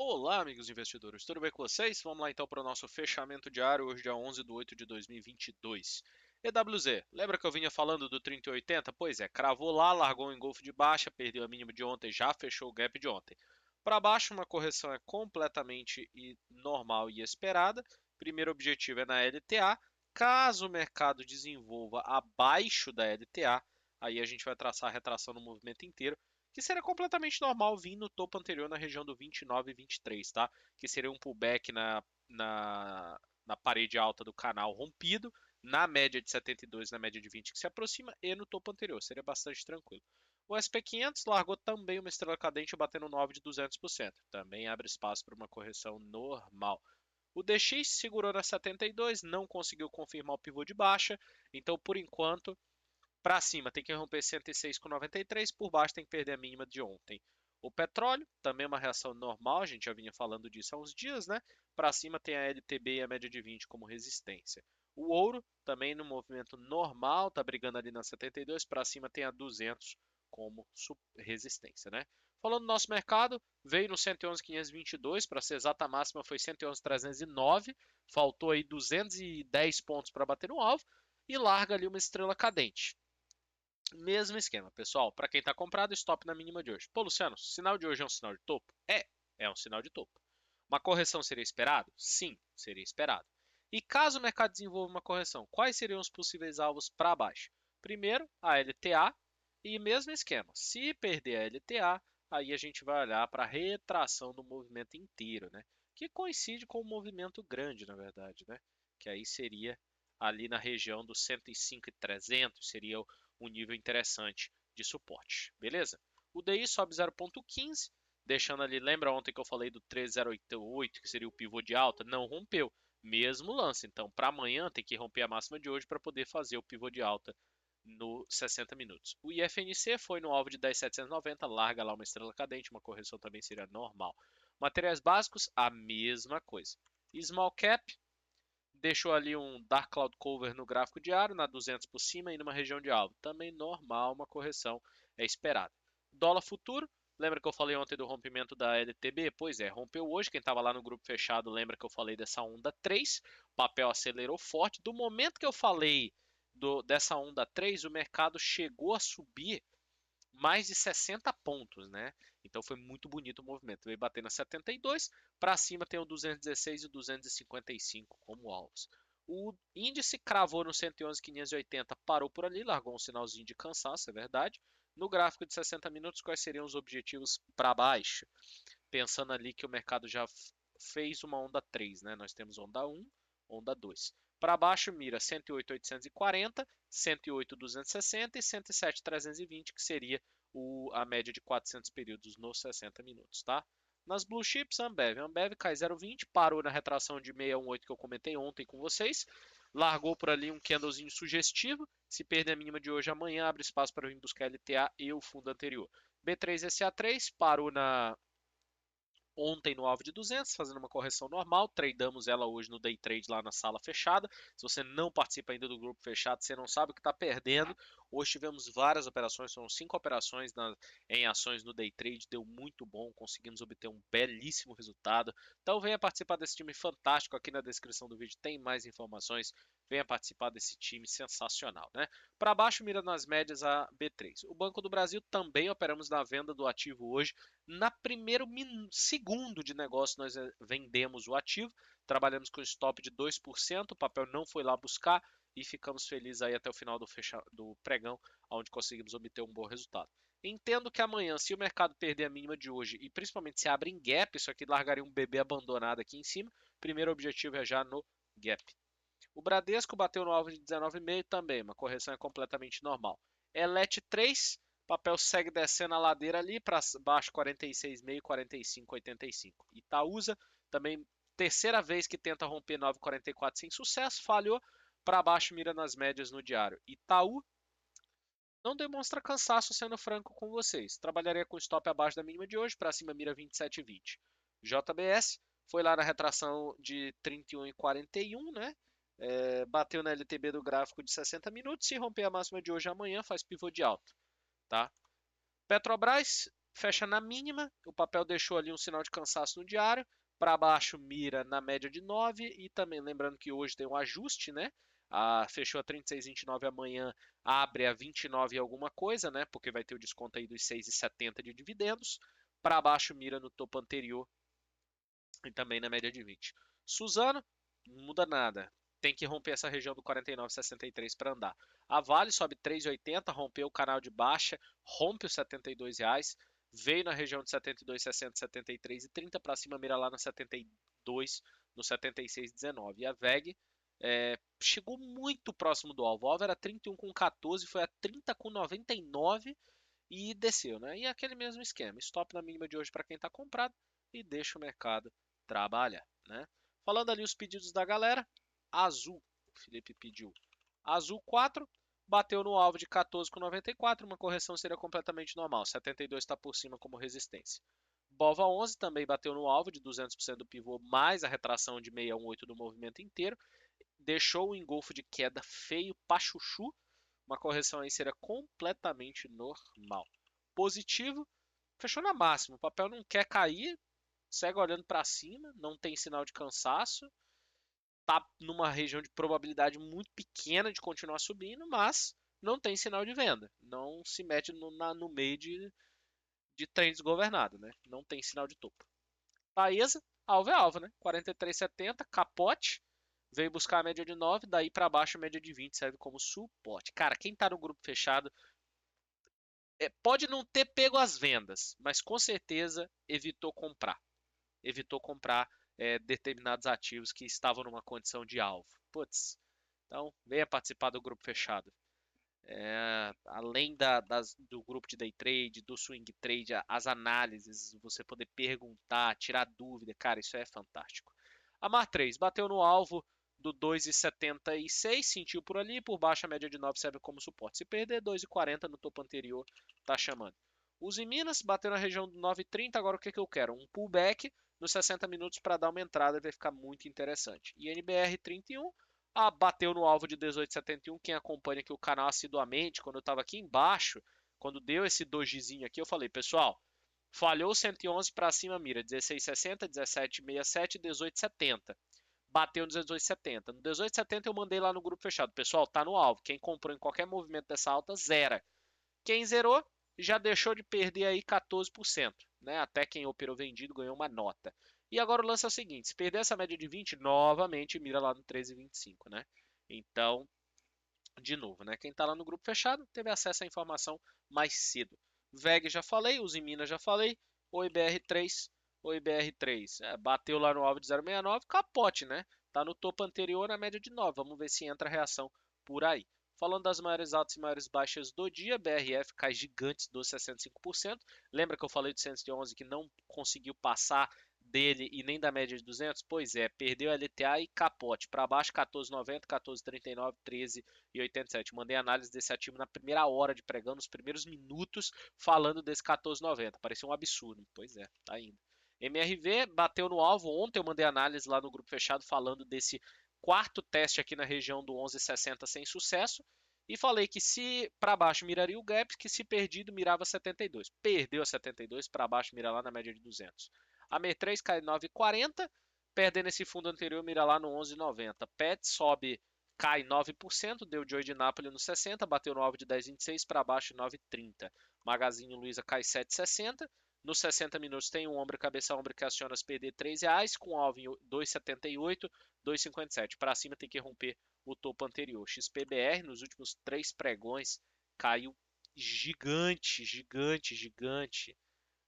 Olá, amigos investidores, tudo bem com vocês? Vamos lá então para o nosso fechamento diário, hoje dia 11 de 8 de 2022. EWZ, lembra que eu vinha falando do 3080? Pois é, cravou lá, largou em golfo de baixa, perdeu a mínima de ontem, já fechou o gap de ontem. Para baixo, uma correção é completamente normal e esperada. Primeiro objetivo é na LTA. Caso o mercado desenvolva abaixo da LTA, aí a gente vai traçar a retração no movimento inteiro que seria completamente normal vir no topo anterior na região do 29 e 23, tá? Que seria um pullback na, na, na parede alta do canal rompido, na média de 72, na média de 20 que se aproxima e no topo anterior, seria bastante tranquilo. O SP500 largou também uma estrela cadente batendo 9 de 200%, também abre espaço para uma correção normal. O DX segurou na 72, não conseguiu confirmar o pivô de baixa, então por enquanto para cima tem que romper 106,93, por baixo tem que perder a mínima de ontem. O petróleo, também uma reação normal, a gente já vinha falando disso há uns dias, né? Para cima tem a LTB e a média de 20 como resistência. O ouro, também no movimento normal, está brigando ali na 72, para cima tem a 200 como resistência, né? Falando do nosso mercado, veio no 111,522, para ser exata a máxima foi 111,309, faltou aí 210 pontos para bater no alvo e larga ali uma estrela cadente. Mesmo esquema, pessoal. Para quem está comprado, stop na mínima de hoje. Pô, Luciano, sinal de hoje é um sinal de topo? É, é um sinal de topo. Uma correção seria esperado? Sim, seria esperado. E caso o mercado desenvolva uma correção, quais seriam os possíveis alvos para baixo? Primeiro, a LTA e mesmo esquema. Se perder a LTA, aí a gente vai olhar para a retração do movimento inteiro, né? Que coincide com o um movimento grande, na verdade, né? Que aí seria ali na região dos 105 e 300, seria o um nível interessante de suporte, beleza? O DI sobe 0.15, deixando ali, lembra ontem que eu falei do 3088, que seria o pivô de alta? Não rompeu, mesmo lance. Então, para amanhã tem que romper a máxima de hoje para poder fazer o pivô de alta no 60 minutos. O IFNC foi no alvo de 10.790, larga lá uma estrela cadente, uma correção também seria normal. Materiais básicos, a mesma coisa. Small cap, Deixou ali um dark cloud cover no gráfico diário, na 200 por cima e numa região de alvo. Também normal, uma correção é esperada. Dólar futuro, lembra que eu falei ontem do rompimento da LTB? Pois é, rompeu hoje. Quem estava lá no grupo fechado lembra que eu falei dessa onda 3. O papel acelerou forte. Do momento que eu falei do, dessa onda 3, o mercado chegou a subir mais de 60 pontos, né? Então foi muito bonito o movimento. Veio batendo a 72, para cima tem o 216 e 255 como alvos. O índice cravou no 111,580, parou por ali, largou um sinalzinho de cansaço, é verdade. No gráfico de 60 minutos, quais seriam os objetivos para baixo? Pensando ali que o mercado já fez uma onda 3, né? Nós temos onda 1, onda 2. Para baixo mira 108,840, 108,260 e 107,320, que seria o, a média de 400 períodos nos 60 minutos, tá? Nas blue chips, Ambev. Ambev cai 0,20, parou na retração de 618 que eu comentei ontem com vocês. Largou por ali um candlezinho sugestivo. Se perder a mínima de hoje, amanhã abre espaço para vir buscar LTA e o fundo anterior. B3SA3 parou na ontem no alvo de 200, fazendo uma correção normal. Tradamos ela hoje no day trade lá na sala fechada. Se você não participa ainda do grupo fechado, você não sabe o que está perdendo. Hoje tivemos várias operações, foram cinco operações na, em ações no day trade, deu muito bom, conseguimos obter um belíssimo resultado. Então venha participar desse time fantástico aqui na descrição do vídeo, tem mais informações. Venha participar desse time sensacional, né? Para baixo mira nas médias a B3. O Banco do Brasil também operamos na venda do ativo hoje. Na primeiro segundo de negócio nós eh, vendemos o ativo, trabalhamos com stop de 2%, o papel não foi lá buscar, e ficamos felizes aí até o final do, fecha... do pregão, onde conseguimos obter um bom resultado. Entendo que amanhã, se o mercado perder a mínima de hoje e principalmente se abre em gap, isso aqui largaria um bebê abandonado aqui em cima. Primeiro objetivo é já no gap. O Bradesco bateu no alvo de 19,5 também, uma correção é completamente normal. Elet 3, papel segue descendo a ladeira ali para baixo 46,5, 45,85. Itaúsa também terceira vez que tenta romper 9,44 sem sucesso, falhou, para baixo mira nas médias no diário. Itaú não demonstra cansaço sendo franco com vocês. Trabalharia com stop abaixo da mínima de hoje, para cima mira 27,20. JBS foi lá na retração de 31,41, né? É, bateu na LTB do gráfico de 60 minutos. Se romper a máxima de hoje amanhã, faz pivô de alta. Tá? Petrobras fecha na mínima. O papel deixou ali um sinal de cansaço no diário. Para baixo mira na média de 9 e também lembrando que hoje tem um ajuste, né? a fechou a 36,29 amanhã, abre a 29 alguma coisa, né? Porque vai ter o desconto aí dos 6,70 de dividendos. Para baixo mira no topo anterior e também na média de 20. Suzano, não muda nada. Tem que romper essa região do 49,63 para andar. A Vale sobe 3,80, rompeu o canal de baixa, rompe os R$ 72. Reais veio na região de 72, 60, 73 e 30 para cima, mira lá no 72, no 76, 19. E a VEG é, chegou muito próximo do alvo. O alvo era 31 com 14, foi a 30 com 99 e desceu, né? E é aquele mesmo esquema, stop na mínima de hoje para quem está comprado e deixa o mercado trabalhar, né? Falando ali os pedidos da galera, Azul, o Felipe pediu Azul 4, bateu no alvo de 14,94, uma correção seria completamente normal, 72 está por cima como resistência. Bova 11 também bateu no alvo de 200% do pivô, mais a retração de 618 do movimento inteiro, deixou o engolfo de queda feio para chuchu, uma correção aí seria completamente normal. Positivo, fechou na máxima, o papel não quer cair, segue olhando para cima, não tem sinal de cansaço, está numa região de probabilidade muito pequena de continuar subindo, mas não tem sinal de venda. Não se mete no, na, no meio de, de trem desgovernado, né? Não tem sinal de topo. Taesa, alvo é alvo, né? 43,70, capote. Veio buscar a média de 9, daí para baixo a média de 20 serve como suporte. Cara, quem está no grupo fechado é, pode não ter pego as vendas, mas com certeza evitou comprar. Evitou comprar é, determinados ativos que estavam numa condição de alvo. Putz, então venha participar do grupo fechado. É, além da, das, do grupo de day trade, do swing trade, as análises, você poder perguntar, tirar dúvida, cara, isso é fantástico. A Mar 3 bateu no alvo do 2,76, sentiu por ali, por baixo a média de 9 serve como suporte. Se perder 2,40 no topo anterior, tá chamando. Use Minas, bateu na região do 9,30. Agora o que, que eu quero? Um pullback nos 60 minutos para dar uma entrada, vai ficar muito interessante. INBR 31 ah, bateu no alvo de 18,71. Quem acompanha aqui o canal assiduamente, quando eu estava aqui embaixo, quando deu esse dojizinho aqui, eu falei, pessoal, falhou 111 para cima, mira 16,60, 17,67, 18,70. Bateu no 18,70. No 18,70 eu mandei lá no grupo fechado. Pessoal, tá no alvo. Quem comprou em qualquer movimento dessa alta, zera. Quem zerou, já deixou de perder aí 14%, né? Até quem operou vendido ganhou uma nota. E agora o lance é o seguinte, se perder essa média de 20, novamente mira lá no 13,25, né? Então, de novo, né? Quem está lá no grupo fechado teve acesso à informação mais cedo. VEG já falei, os Minas já falei, ibr 3 ibr 3 é, bateu lá no alvo de 0,69, capote, né? Tá no topo anterior na média de 9. Vamos ver se entra reação por aí. Falando das maiores altas e maiores baixas do dia, BRF cai gigantes dos 65%. Lembra que eu falei de 111 que não conseguiu passar dele e nem da média de 200? Pois é, perdeu LTA e capote. Para baixo, 14,90, 14,39, 13,87. Mandei análise desse ativo na primeira hora de pregão, nos primeiros minutos, falando desse 14,90. Parecia um absurdo. Pois é, tá indo. MRV bateu no alvo. Ontem eu mandei análise lá no grupo fechado falando desse quarto teste aqui na região do 1160 sem sucesso e falei que se para baixo miraria o gap, que se perdido mirava 72. Perdeu a 72, para baixo mira lá na média de 200. A M3 cai 9,40, perdendo esse fundo anterior mira lá no 11,90. PET sobe, cai 9%, deu Joy de Nápoles no 60, bateu no alvo de 10,26, para baixo 9,30. Magazine Luiza cai 7,60. Nos 60 minutos tem um ombro cabeça ombro que aciona as PD 3 reais, com alvo em 2,78, 2,57. Para cima tem que romper o topo anterior. XPBR nos últimos três pregões caiu gigante, gigante, gigante.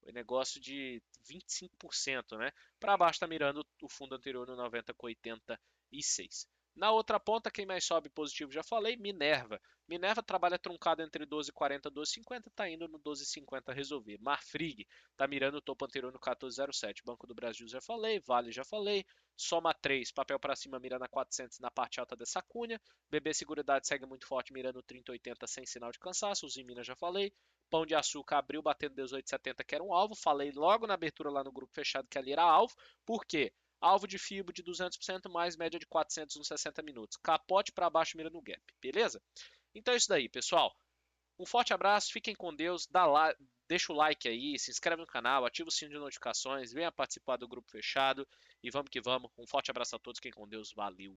Foi negócio de 25%, né? Para baixo está mirando o fundo anterior no 90 com 86. Na outra ponta, quem mais sobe positivo, já falei, Minerva. Minerva trabalha truncado entre 12,40 e 12,50, está indo no 12,50 resolver. Marfrig está mirando o topo anterior no 14,07. Banco do Brasil já falei, Vale já falei. Soma 3, papel para cima mira na 400 na parte alta dessa cunha. BB Seguridade segue muito forte mirando 30,80 sem sinal de cansaço. Os em Minas já falei. Pão de Açúcar abriu batendo 18,70 que era um alvo. Falei logo na abertura lá no grupo fechado que ali era alvo. Por quê? Alvo de FIBO de 200%, mais média de 400 nos 60 minutos. Capote para baixo, mira no gap. Beleza? Então é isso daí, pessoal. Um forte abraço, fiquem com Deus, dá lá, deixa o like aí, se inscreve no canal, ativa o sininho de notificações, venha participar do grupo fechado e vamos que vamos. Um forte abraço a todos, fiquem com Deus, valeu!